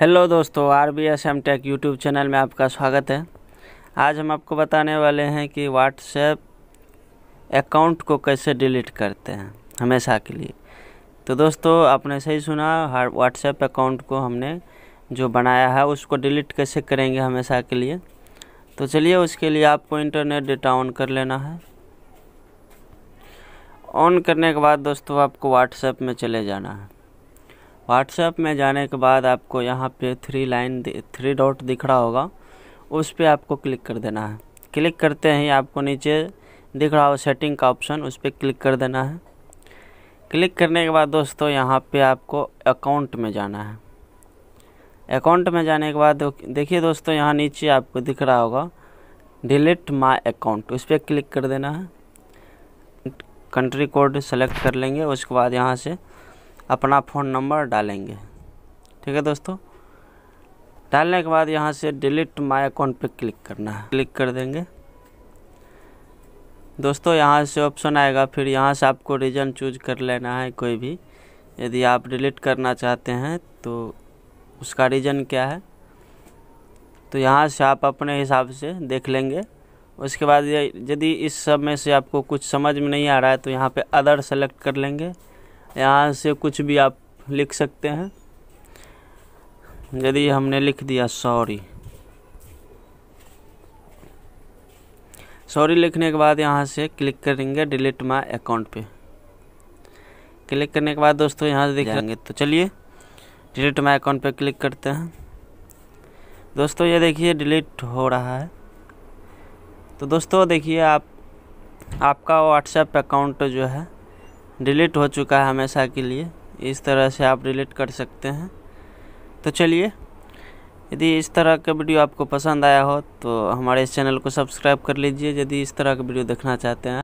hello दोस्तों R B S M tech YouTube channel में आपका स्वागत है आज हम आपको बताने वाले हैं कि व्हाट्सएप अकाउंट को कैसे डिलीट करते हैं हमेशा के लिए तो दोस्तों आपने सही सुना हर व्हाट्सएप अकाउंट को हमने जो बनाया है उसको डिलीट कैसे करेंगे हमेशा के लिए तो चलिए उसके लिए आपको इंटरनेट डेटा ऑन कर लेना है ऑन करने के बाद दोस्तों आपको व्हाट्सएप में चले जाना है व्हाट्सएप में जाने के बाद आपको यहाँ पे थ्री लाइन थ्री डॉट दिख रहा होगा उस पर आपको क्लिक कर देना है क्लिक करते ही आपको नीचे दिख रहा हो सेटिंग का ऑप्शन उस पर क्लिक कर देना है क्लिक करने के बाद दोस्तों यहाँ पे आपको अकाउंट में जाना है अकाउंट में जाने के बाद देखिए दोस्तों यहाँ नीचे आपको दिख रहा होगा डिलीट माय अकाउंट उस पर क्लिक कर देना है कंट्री कोड सेलेक्ट कर लेंगे उसके बाद यहाँ से अपना फ़ोन नंबर डालेंगे ठीक है दोस्तों डालने के बाद यहाँ से डिलीट माई अकाउंट पे क्लिक करना है क्लिक कर देंगे दोस्तों यहाँ से ऑप्शन आएगा फिर यहाँ से आपको रीजन चूज कर लेना है कोई भी यदि आप डिलीट करना चाहते हैं तो उसका रीजन क्या है तो यहाँ से आप अपने हिसाब से देख लेंगे उसके बाद यदि इस सब में से आपको कुछ समझ में नहीं आ रहा है तो यहाँ पे अदर सेलेक्ट कर लेंगे यहाँ से कुछ भी आप लिख सकते हैं यदि हमने लिख दिया सॉरी सॉरी लिखने के बाद यहाँ से क्लिक करेंगे डिलीट माई अकाउंट पे क्लिक करने के बाद दोस्तों यहाँ से देखेंगे तो चलिए डिलीट माई अकाउंट पे क्लिक करते हैं दोस्तों ये देखिए डिलीट हो रहा है तो दोस्तों देखिए आप आपका व्हाट्सएप अकाउंट जो है डिलीट हो चुका है हमेशा के लिए इस तरह से आप डिलीट कर सकते हैं तो चलिए यदि इस तरह का वीडियो आपको पसंद आया हो तो हमारे इस चैनल को सब्सक्राइब कर लीजिए यदि इस तरह का वीडियो देखना चाहते हैं